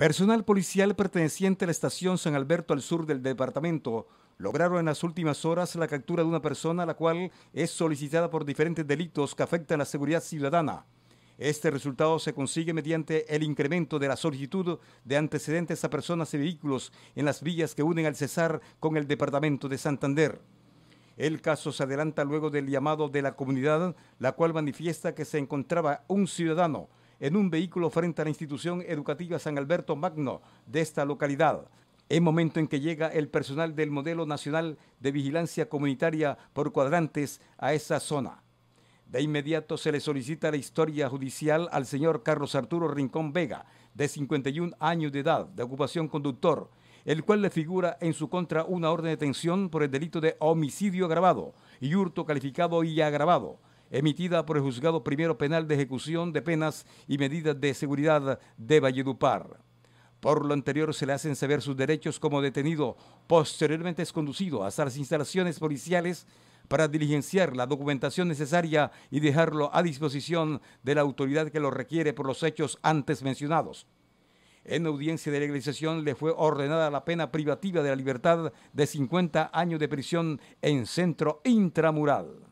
Personal policial perteneciente a la estación San Alberto al sur del departamento lograron en las últimas horas la captura de una persona la cual es solicitada por diferentes delitos que afectan a la seguridad ciudadana. Este resultado se consigue mediante el incremento de la solicitud de antecedentes a personas y vehículos en las vías que unen al Cesar con el departamento de Santander. El caso se adelanta luego del llamado de la comunidad, la cual manifiesta que se encontraba un ciudadano en un vehículo frente a la institución educativa San Alberto Magno de esta localidad. En momento en que llega el personal del modelo nacional de vigilancia comunitaria por cuadrantes a esa zona. De inmediato se le solicita la historia judicial al señor Carlos Arturo Rincón Vega, de 51 años de edad, de ocupación conductor, el cual le figura en su contra una orden de detención por el delito de homicidio agravado y hurto calificado y agravado emitida por el Juzgado Primero Penal de Ejecución de Penas y Medidas de Seguridad de Valledupar. Por lo anterior se le hacen saber sus derechos como detenido. Posteriormente es conducido hasta las instalaciones policiales para diligenciar la documentación necesaria y dejarlo a disposición de la autoridad que lo requiere por los hechos antes mencionados. En audiencia de legalización le fue ordenada la pena privativa de la libertad de 50 años de prisión en centro intramural.